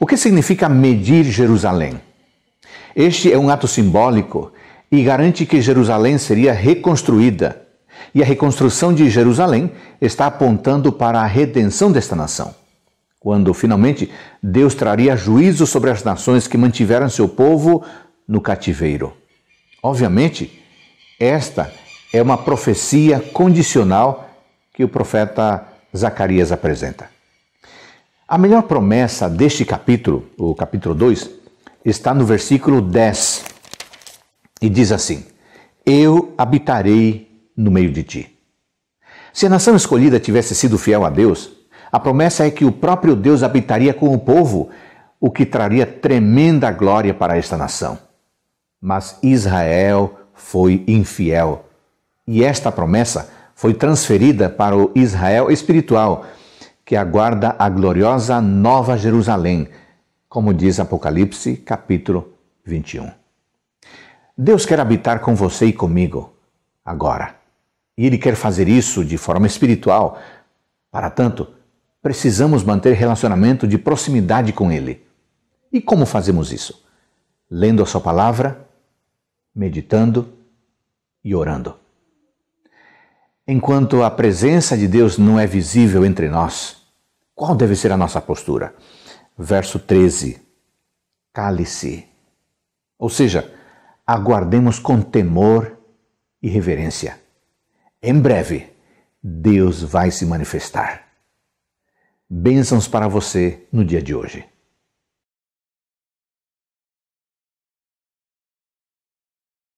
O que significa medir Jerusalém? Este é um ato simbólico e garante que Jerusalém seria reconstruída. E a reconstrução de Jerusalém está apontando para a redenção desta nação. Quando finalmente Deus traria juízo sobre as nações que mantiveram seu povo no cativeiro. Obviamente, esta é uma profecia condicional que o profeta Zacarias apresenta. A melhor promessa deste capítulo, o capítulo 2, está no versículo 10 e diz assim: Eu habitarei no meio de ti. Se a nação escolhida tivesse sido fiel a Deus, a promessa é que o próprio Deus habitaria com o povo, o que traria tremenda glória para esta nação. Mas Israel foi infiel, e esta promessa foi transferida para o Israel espiritual que aguarda a gloriosa Nova Jerusalém, como diz Apocalipse, capítulo 21. Deus quer habitar com você e comigo agora. E Ele quer fazer isso de forma espiritual. Para tanto, precisamos manter relacionamento de proximidade com Ele. E como fazemos isso? Lendo a Sua palavra, meditando e orando enquanto a presença de Deus não é visível entre nós, qual deve ser a nossa postura? Verso 13: Cale-se. Ou seja, aguardemos com temor e reverência. Em breve, Deus vai se manifestar. Bênçãos para você no dia de hoje.